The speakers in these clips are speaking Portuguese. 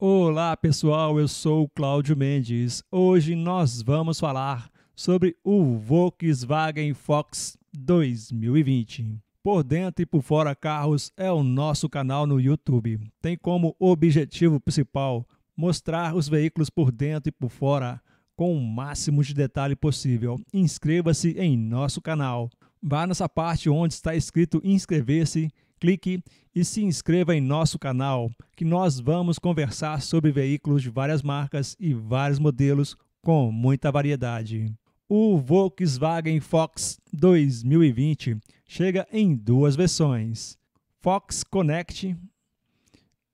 Olá pessoal, eu sou o Cláudio Mendes. Hoje nós vamos falar sobre o Volkswagen Fox 2020. Por dentro e por fora carros é o nosso canal no YouTube. Tem como objetivo principal mostrar os veículos por dentro e por fora com o máximo de detalhe possível. Inscreva-se em nosso canal. Vá nessa parte onde está escrito inscrever-se clique e se inscreva em nosso canal, que nós vamos conversar sobre veículos de várias marcas e vários modelos com muita variedade. O Volkswagen Fox 2020 chega em duas versões: Fox Connect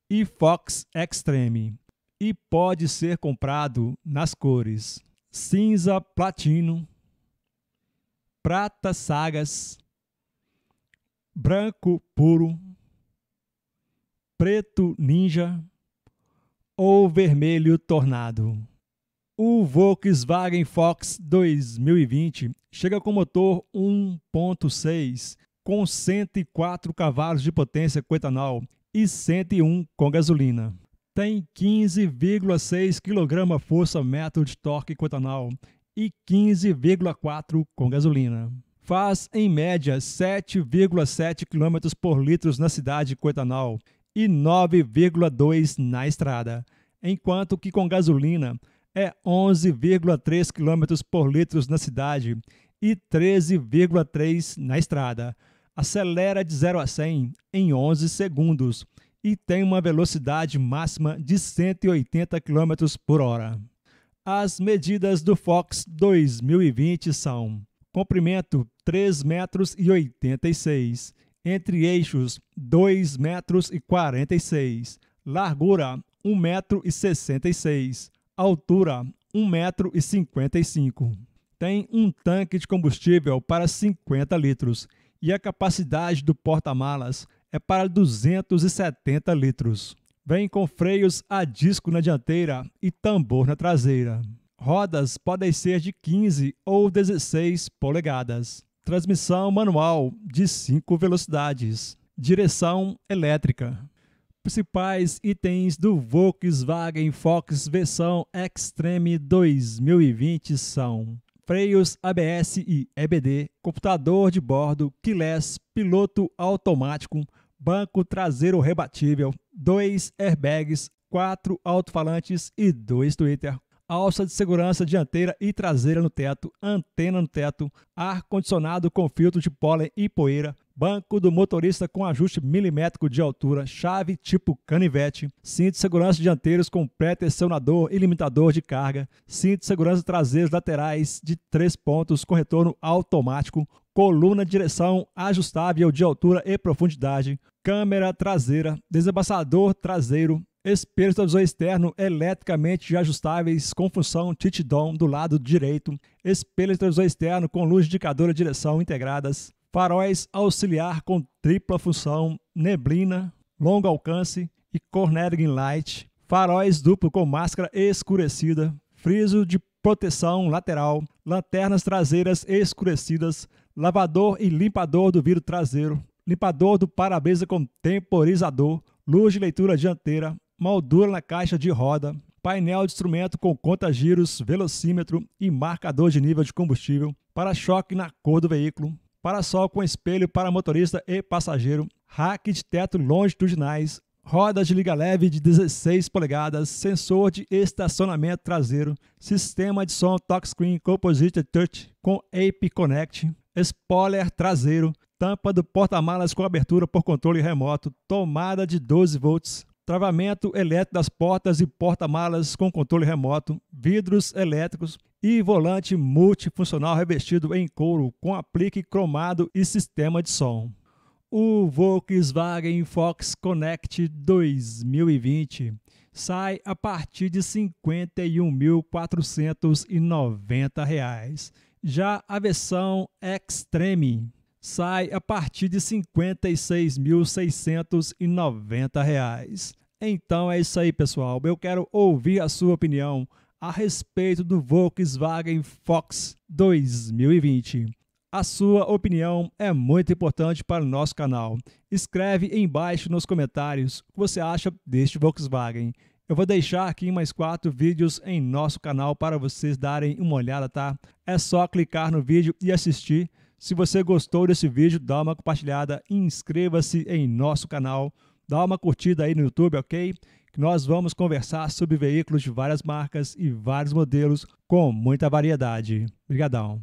e Fox Extreme, e pode ser comprado nas cores cinza platino, prata sagas branco puro, preto ninja ou vermelho tornado. O Volkswagen Fox 2020 chega com motor 1.6 com 104 cavalos de potência com etanol e 101 com gasolina. Tem 15,6 kg força metro de torque com etanol e 15,4 com gasolina faz em média 7,7 km por litro na cidade com etanol e 9,2 na estrada, enquanto que com gasolina é 11,3 km por litro na cidade e 13,3 na estrada. Acelera de 0 a 100 em 11 segundos e tem uma velocidade máxima de 180 km por hora. As medidas do Fox 2020 são comprimento 3 metros e 86, entre eixos 2 metros e 46, largura 1 metro e 66, altura 1 metro e 55. Tem um tanque de combustível para 50 litros e a capacidade do porta-malas é para 270 litros. Vem com freios a disco na dianteira e tambor na traseira. Rodas podem ser de 15 ou 16 polegadas. Transmissão manual de 5 velocidades. Direção elétrica. Principais itens do Volkswagen Fox versão Extreme 2020 são freios ABS e EBD, computador de bordo, keyless, piloto automático, banco traseiro rebatível, dois airbags, quatro alto-falantes e dois Twitter alça de segurança dianteira e traseira no teto, antena no teto, ar-condicionado com filtro de pólen e poeira, banco do motorista com ajuste milimétrico de altura, chave tipo canivete, cinto de segurança dianteiros com pré-tensionador e limitador de carga, cinto de segurança traseiros laterais de três pontos com retorno automático, coluna de direção ajustável de altura e profundidade, câmera traseira, desembaçador traseiro, Espelhos do visor externo eletricamente ajustáveis com função titidom do lado direito. Espelhos do visor externo com luz indicadora de direção integradas. Faróis auxiliar com tripla função, neblina, longo alcance e cornering light. Faróis duplo com máscara escurecida. Friso de proteção lateral. Lanternas traseiras escurecidas. Lavador e limpador do vidro traseiro. Limpador do para-brisa com temporizador. Luz de leitura dianteira moldura na caixa de roda, painel de instrumento com conta-giros, velocímetro e marcador de nível de combustível, para-choque na cor do veículo, para-sol com espelho para motorista e passageiro, rack de teto longitudinais, rodas de liga leve de 16 polegadas, sensor de estacionamento traseiro, sistema de som touchscreen Composite Touch com Ape Connect, spoiler traseiro, tampa do porta-malas com abertura por controle remoto, tomada de 12 volts, travamento elétrico das portas e porta-malas com controle remoto, vidros elétricos e volante multifuncional revestido em couro com aplique cromado e sistema de som. O Volkswagen Fox Connect 2020 sai a partir de R$ 51.490. Já a versão Extreme sai a partir de R$ 56.690. Então é isso aí, pessoal. Eu quero ouvir a sua opinião a respeito do Volkswagen Fox 2020. A sua opinião é muito importante para o nosso canal. Escreve embaixo nos comentários o que você acha deste Volkswagen. Eu vou deixar aqui mais quatro vídeos em nosso canal para vocês darem uma olhada, tá? É só clicar no vídeo e assistir se você gostou desse vídeo, dá uma compartilhada, inscreva-se em nosso canal, dá uma curtida aí no YouTube, ok? Que nós vamos conversar sobre veículos de várias marcas e vários modelos com muita variedade. Obrigadão!